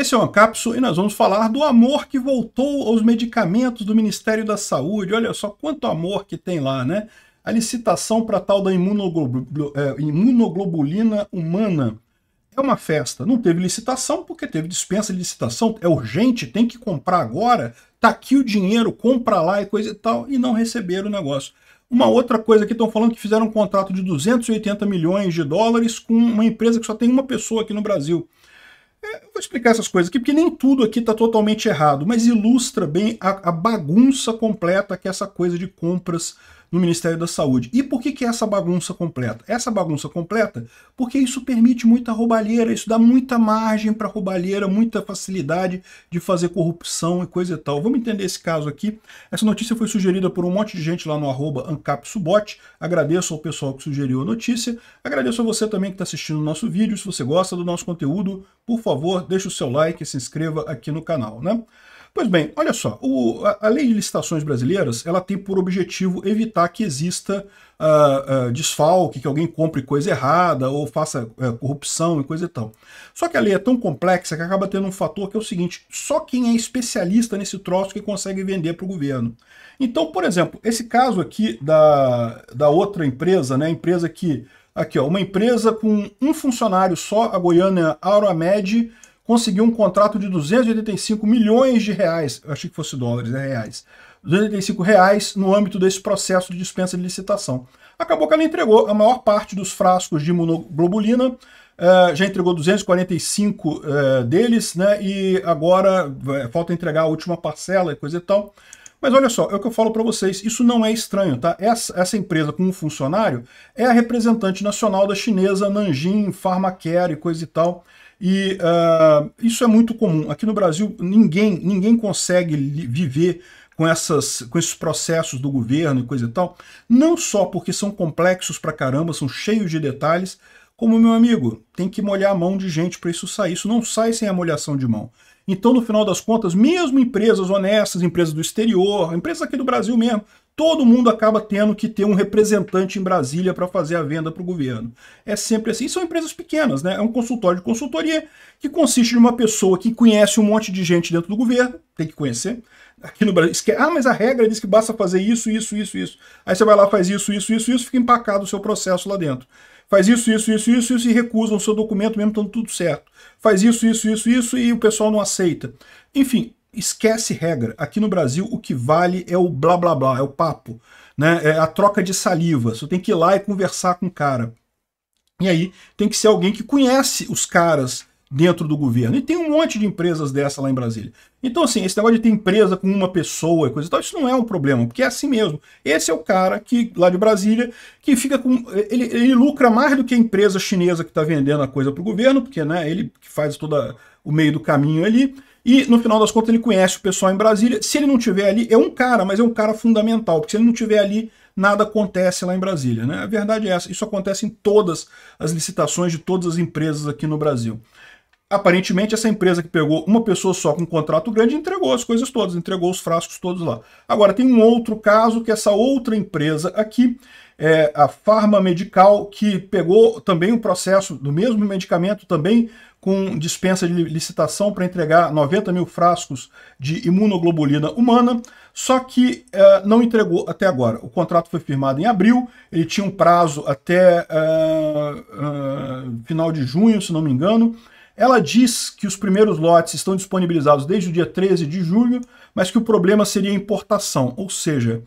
Esse é o cápsula e nós vamos falar do amor que voltou aos medicamentos do Ministério da Saúde. Olha só quanto amor que tem lá, né? A licitação para tal da é, imunoglobulina humana é uma festa. Não teve licitação porque teve dispensa de licitação, é urgente, tem que comprar agora, tá aqui o dinheiro, compra lá e coisa e tal, e não receberam o negócio. Uma outra coisa que estão falando que fizeram um contrato de 280 milhões de dólares com uma empresa que só tem uma pessoa aqui no Brasil. É, vou explicar essas coisas aqui, porque nem tudo aqui está totalmente errado, mas ilustra bem a, a bagunça completa que é essa coisa de compras no Ministério da Saúde. E por que, que é essa bagunça completa? Essa bagunça completa porque isso permite muita roubalheira, isso dá muita margem para roubalheira, muita facilidade de fazer corrupção e coisa e tal. Vamos entender esse caso aqui. Essa notícia foi sugerida por um monte de gente lá no arroba ancapsubot. Agradeço ao pessoal que sugeriu a notícia. Agradeço a você também que está assistindo o nosso vídeo. Se você gosta do nosso conteúdo, por favor, deixe o seu like e se inscreva aqui no canal. Né? Pois bem, olha só, o, a, a, lei de licitações brasileiras ela tem por objetivo evitar que exista uh, uh, desfalque, que alguém compre coisa errada ou faça uh, corrupção e coisa e tal. Só que a lei é tão complexa que acaba tendo um fator que é o seguinte: só quem é especialista nesse troço que consegue vender para o governo. Então, por exemplo, esse caso aqui da, da outra empresa, né, empresa que aqui ó, uma empresa com um funcionário só, a Goiânia Auramed, conseguiu um contrato de 285 milhões de reais, eu achei que fosse dólares, né, reais, 285 reais no âmbito desse processo de dispensa de licitação. Acabou que ela entregou a maior parte dos frascos de imunoglobulina, Uh, já entregou 245 uh, eh, deles, né? E agora eh, falta entregar a última parcela e coisa e tal. Mas olha só, é o que eu falo para vocês, isso não é estranho, tá? Essa, essa, empresa com um funcionário é a representante nacional da chinesa Nanjing Pharmacare e coisa e tal. E uh, isso é muito comum. Aqui no Brasil, ninguém, ninguém consegue viver com, essas, com esses processos do governo e coisa e tal, não só porque são complexos pra caramba, são cheios de detalhes, como meu amigo, tem que molhar a mão de gente para isso sair. Isso não sai sem a molhação de mão. Então, no final das contas, mesmo empresas honestas, empresas do exterior, empresas aqui do Brasil mesmo, todo mundo acaba tendo que ter um representante em Brasília para fazer a venda para o governo. É sempre assim. E são empresas pequenas, né? É um consultório de consultoria que consiste de uma pessoa que conhece um monte de gente dentro do governo, tem que conhecer. Aqui no Brasil, ah, mas a regra diz que basta fazer isso, isso, isso, isso. Aí você vai lá, faz isso, isso, isso, isso, fica empacado o seu processo lá dentro. Faz isso, isso, isso, isso, isso e recusa o seu documento mesmo estando tudo certo. Faz isso, isso, isso, isso e o pessoal não aceita. Enfim, esquece regra. Aqui no Brasil, o que vale é o blá blá blá, é o papo, né? é a troca de saliva. Você tem que ir lá e conversar com o cara. E aí tem que ser alguém que conhece os caras dentro do governo. E tem um monte de empresas dessa lá em Brasília. Então, assim, esse negócio de ter empresa com uma pessoa e coisa e tal, isso não é um problema, porque é assim mesmo. Esse é o cara que, lá de Brasília, que fica com. Ele, ele lucra mais do que a empresa chinesa que está vendendo a coisa para o governo, porque né, ele que faz toda o meio do caminho ali. E no final das contas ele conhece o pessoal em Brasília. Se ele não tiver ali, é um cara, mas é um cara fundamental, porque se ele não tiver ali, nada acontece lá em Brasília, né? A verdade é essa. Isso acontece em todas as licitações de todas as empresas aqui no Brasil. Aparentemente, essa empresa que pegou uma pessoa só com um contrato grande entregou as coisas todas, entregou os frascos todos lá. Agora, tem um outro caso que essa outra empresa aqui, é a Farma Medical, que pegou também um processo do mesmo medicamento, também com dispensa de licitação para entregar 90 mil frascos de imunoglobulina humana, só que uh, não entregou até agora. O contrato foi firmado em abril, ele tinha um prazo até uh, uh, final de junho, se não me engano ela diz que os primeiros lotes estão disponibilizados desde o dia 13 de julho, mas que o problema seria a importação, ou seja,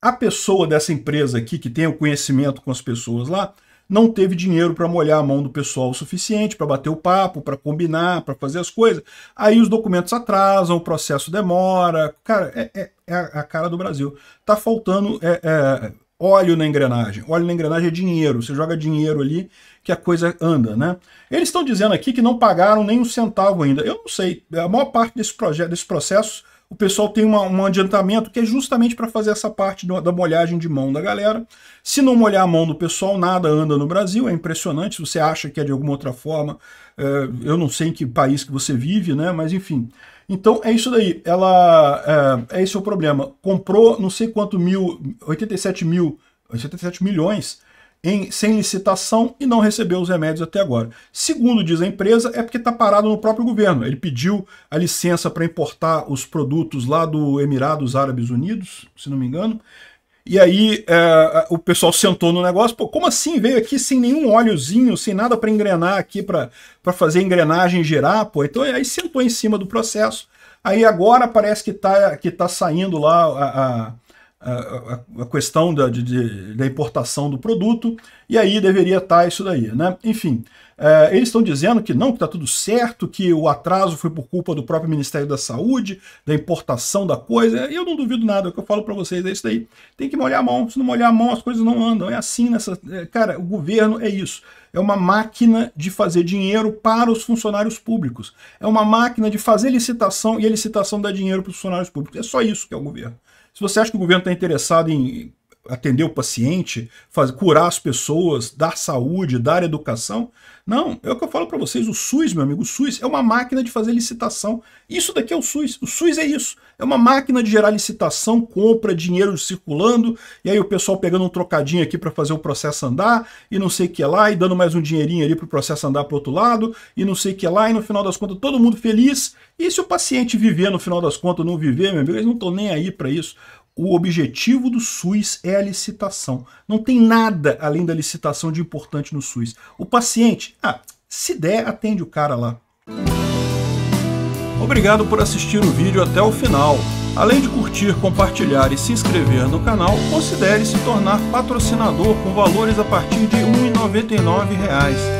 a pessoa dessa empresa aqui, que tem o conhecimento com as pessoas lá, não teve dinheiro para molhar a mão do pessoal o suficiente, para bater o papo, para combinar, para fazer as coisas. Aí os documentos atrasam, o processo demora. Cara, é, é, é a cara do Brasil. Tá faltando é, é óleo na engrenagem. Óleo na engrenagem é dinheiro, você joga dinheiro ali que a coisa anda, né? Eles estão dizendo aqui que não pagaram nem um centavo ainda. Eu não sei, a maior parte desse projeto, desse processo o pessoal tem uma, um adiantamento que é justamente para fazer essa parte do, da molhagem de mão da galera. Se não molhar a mão do pessoal, nada anda no Brasil, é impressionante. Se você acha que é de alguma outra forma, é, eu não sei em que país que você vive, né? Mas enfim. Então é isso daí. Ela é, é esse é o problema. Comprou não sei quanto mil, 87 mil, 87 milhões em, sem licitação e não recebeu os remédios até agora. Segundo diz a empresa, é porque está parado no próprio governo. Ele pediu a licença para importar os produtos lá do Emirados Árabes Unidos, se não me engano. E aí é, o pessoal sentou no negócio, pô, como assim veio aqui sem nenhum óleozinho, sem nada para engrenar aqui, para fazer a engrenagem girar, pô? Então aí sentou em cima do processo. Aí agora parece que está que tá saindo lá a, a a, a questão da, de, da importação do produto, e aí deveria estar isso daí, né? Enfim, é, eles estão dizendo que não, que está tudo certo, que o atraso foi por culpa do próprio Ministério da Saúde, da importação da coisa, e eu não duvido nada, o que eu falo para vocês é isso daí. Tem que molhar a mão, se não molhar a mão as coisas não andam, é assim nessa... É, cara, o governo é isso, é uma máquina de fazer dinheiro para os funcionários públicos, é uma máquina de fazer licitação e a licitação dá dinheiro para os funcionários públicos, é só isso que é o governo. Se você acha que o governo está interessado em atender o paciente, fazer, curar as pessoas, dar saúde, dar educação. Não, é o que eu falo para vocês, o SUS, meu amigo, o SUS é uma máquina de fazer licitação. Isso daqui é o SUS, o SUS é isso. É uma máquina de gerar licitação, compra, dinheiro circulando, e aí o pessoal pegando um trocadinho aqui para fazer o processo andar, e não sei o que lá, e dando mais um dinheirinho ali para o processo andar para outro lado, e não sei o que lá, e no final das contas todo mundo feliz. E se o paciente viver no final das contas ou não viver, meu amigo, eles não estão nem aí para isso o objetivo do SUS é a licitação. Não tem nada além da licitação de importante no SUS. O paciente, ah, se der, atende o cara lá. Obrigado por assistir o vídeo até o final. Além de curtir, compartilhar e se inscrever no canal, considere se tornar patrocinador com valores a partir de R$ 1,99